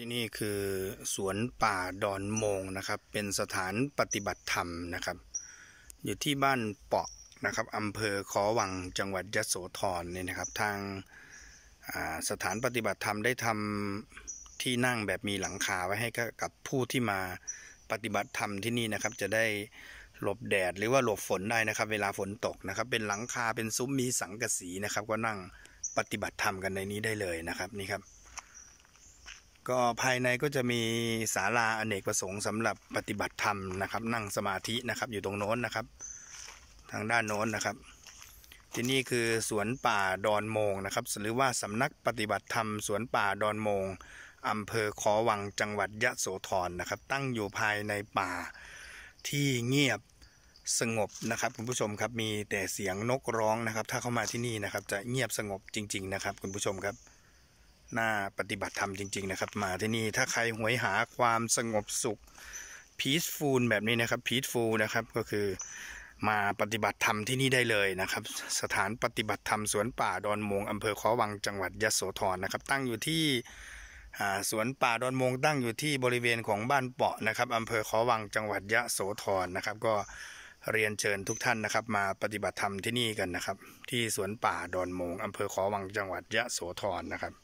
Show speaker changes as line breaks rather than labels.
ที่นี่คือสวนป่าดอนโมงนะครับ เป็นสถานปฏิบัติธรรมนะครับอยู่ที่บ้านเปาะนะครับอำเภอขอวังจังหวัดยโสธรเนี่ยนะครับ ทางสถานปฏิบัติธรรมได้ทำที่นั่งแบบมีหลังคาไว้ให้กับผู้ที่มาปฏิบัติธรรมที่นี่นะครับ จะได้หลบแดดหรือว่าหลบฝนได้นะครับ เวลาฝนตกนะครับ เป็นหลังคาเป็นซุ้มมีสังกะสีนะครับ ก็นั่งปฏิบัติธรรมกันในนี้ได้เลยนะครับนี่ครับก็ภายในก็จะมีศาลาอเนกประสงค์สำหรับปฏิบัติธรรมนะครับ นั่งสมาธินะครับอยู่ตรงโน้นนะครับ ทางด้านโน้นนะครับ ที่นี่คือสวนป่าดอนโมงนะครับหรือว่า สำนักปฏิบัติธรรมสวนป่าดอนโมง อำเภอขอวังจังหวัดยะโสธรนะครับ ตั้งอยู่ภายในป่าที่เงียบสงบนะครับคุณผู้ชมครับ มีแต่เสียงนกร้องนะครับ ถ้าเข้ามาที่นี่นะครับ จะเงียบสงบจริง ๆนะครับคุณผู้ชมครับน่าปฏิบัติธรรมจริงๆนะครับ มาที่นี่ถ้าใครหวยหาความสงบสุข พีซฟูล แบบนี้นะครับพีซฟูลนะครับ ก็คือมาปฏิบัติธรรมที่นี่ได้เลยนะครับ สถานปฏิบัติธรรม สวนป่าดอนมงอำเภอขอวังจังหวัดยะโสธรนะครับ ตั้งอยู่ที่สวนป่าดอนมงตั้งอยู่ที่บริเวณของบ้านเปาะนะครับอำเภอขอวังจังหวัดยะโสธรนะครับ ก็เรียนเชิญทุกท่านนะครับ มาปฏิบัติธรรมที่นี่กันนะครับ ที่สวนป่าดอนมงอำเภอขอวังจังหวัดยะโสธรนะครับ